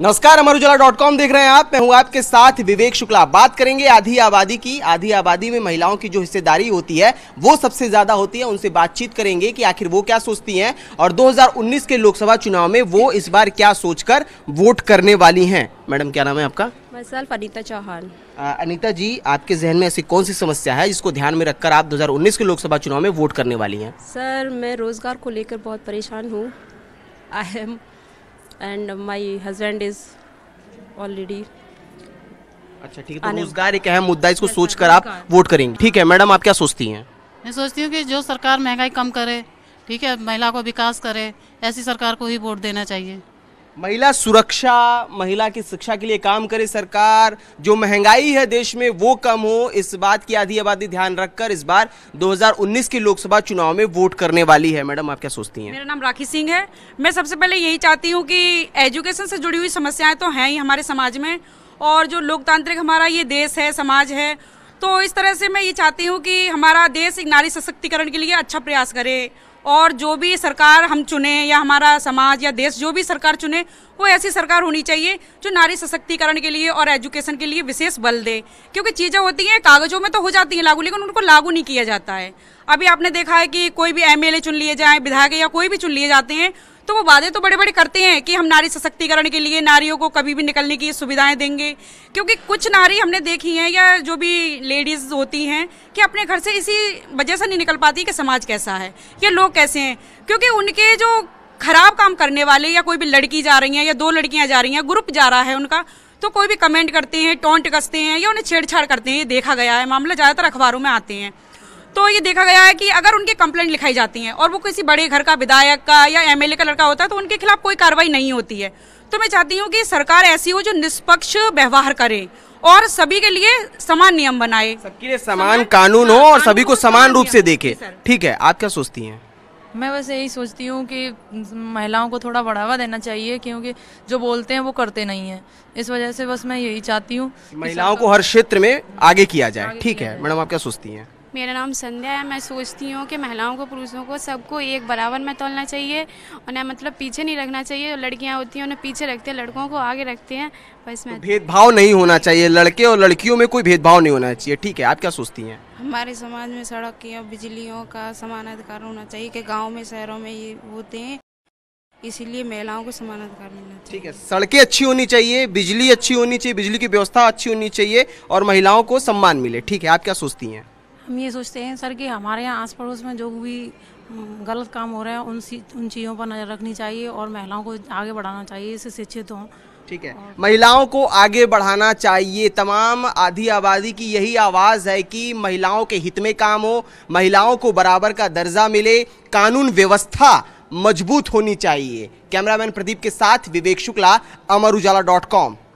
नमस्कार अमर Ujala dot com देख रहे हैं आप मैं हूं आपके साथ विवेक शुक्ला बात करेंगे आधी आबादी की आधी आबादी में महिलाओं की जो हिस्सेदारी होती है वो सबसे ज्यादा होती है उनसे बातचीत करेंगे कि आखिर वो क्या सोचती हैं और 2019 के लोकसभा चुनाव में वो इस बार क्या सोचकर वोट करने वाली हैं मैडम क्या नाम है आपका myself अनिता चौहान अनिता जी आपके जहन में ऐसी कौन सी समस्या है जिसको ध्यान में रखकर आप 2019 के लोकसभा चुनाव में वोट करने वाली हैं सर मैं रोज़गार को लेकर बहुत परेशान हूँ I am and my husband is already अच्छा ठीक है तो रोजगार एक अहम मुद्दा इसको सोचकर आप वोट करेंगे ठीक है मैडम आप क्या सोचती हैं मैं सोचती हूँ कि जो सरकार महंगाई कम करे ठीक है महिला को विकास करे ऐसी सरकार को ही वोट देना चाहिए महिला सुरक्षा महिला की शिक्षा के लिए काम करे सरकार जो महंगाई है देश में वो कम हो इस बात की आधी आबादी ध्यान रखकर इस बार 2019 के लोकसभा चुनाव में वोट करने वाली है मैडम आप क्या सोचती हैं मेरा नाम राखी सिंह है मैं सबसे पहले यही चाहती हूँ कि एजुकेशन से जुड़ी हुई समस्याएं तो हैं ही हमारे समाज में और जो लोकतांत्रिक हमारा ये देश है समाज है तो इस तरह से मैं ये चाहती हूँ कि हमारा देश एक नारी सशक्तिकरण के लिए अच्छा प्रयास करे और जो भी सरकार हम चुने या हमारा समाज या देश जो भी सरकार चुने वो ऐसी सरकार होनी चाहिए जो नारी सशक्तिकरण के लिए और एजुकेशन के लिए विशेष बल दे क्योंकि चीज़ें होती हैं कागजों में तो हो जाती हैं लागू लेकिन उनको लागू नहीं किया जाता है अभी आपने देखा है कि कोई भी एमएलए चुन लिए जाए विधायक या कोई भी चुन लिए जाते हैं तो वो वादे तो बड़े बड़े करते हैं कि हम नारी सशक्तिकरण के लिए नारियों को कभी भी निकलने की सुविधाएं देंगे क्योंकि कुछ नारी हमने देखी हैं या जो भी लेडीज होती हैं कि अपने घर से इसी वजह से नहीं निकल पाती कि समाज कैसा है या लोग कैसे हैं क्योंकि उनके जो खराब काम करने वाले या कोई भी लड़की जा रही है या दो लड़कियां जा रही हैं ग्रुप जा रहा है उनका तो कोई भी कमेंट करते हैं टोंट कसते हैं या उन्हें छेड़छाड़ करते हैं ये देखा गया है मामला ज़्यादातर अखबारों में आते हैं तो ये देखा गया है कि अगर उनके कंप्लेंट लिखाई जाती हैं और वो किसी बड़े घर का विधायक का या एमएलए का लड़का होता है तो उनके खिलाफ कोई कार्रवाई नहीं होती है तो मैं चाहती हूँ कि सरकार ऐसी हो जो निष्पक्ष व्यवहार करे और सभी के लिए समान नियम बनाए सबके लिए समान कानून हो हाँ, और सभी को समान रूप से देखे ठीक है आप क्या सोचती हैं मैं बस यही सोचती हूँ कि महिलाओं को थोड़ा बढ़ावा देना चाहिए क्योंकि जो बोलते हैं वो करते नहीं हैं इस वजह से बस मैं यही चाहती हूँ महिलाओं को हर क्षेत्र में आगे किया जाए ठीक है मैडम आप क्या सोचती हैं मेरा नाम संध्या है मैं सोचती हूँ कि महिलाओं को पुरुषों को सबको एक बराबर में तोलना चाहिए उन्हें मतलब पीछे नहीं रखना चाहिए लड़कियाँ होती हैं उन्हें पीछे रखते हैं लड़कों को आगे रखते हैं बस मैं तो भेदभाव नहीं होना चाहिए लड़के और लड़कियों में कोई भेदभाव नहीं होना चाहिए ठीक है आप क्या सोचती हैं हमारे समाज में सड़क की और बिजलियों का समान अधिकार होना चाहिए कि गाँव में शहरों में ये होते हैं इसीलिए महिलाओं को समान अधिकार मिलना चाहिए ठीक है सड़कें अच्छी होनी चाहिए बिजली अच्छी होनी चाहिए बिजली की व्यवस्था अच्छी होनी चाहिए और महिलाओं को सम्मान मिले ठीक है आप क्या सोचती हैं हम ये सोचते हैं सर कि हमारे यहाँ आस पड़ोस में जो भी गलत काम हो रहे हैं उन उन चीज़ों पर नज़र रखनी चाहिए और महिलाओं को आगे बढ़ाना चाहिए इससे शिक्षित हों ठीक है महिलाओं को आगे बढ़ाना चाहिए तमाम आधी आबादी की यही आवाज़ है कि महिलाओं के हित में काम हो महिलाओं को बराबर का दर्जा मिले कानून व्यवस्था मजबूत होनी चाहिए कैमरामैन प्रदीप के साथ विवेक शुक्ला अमर उजाला डॉट कॉम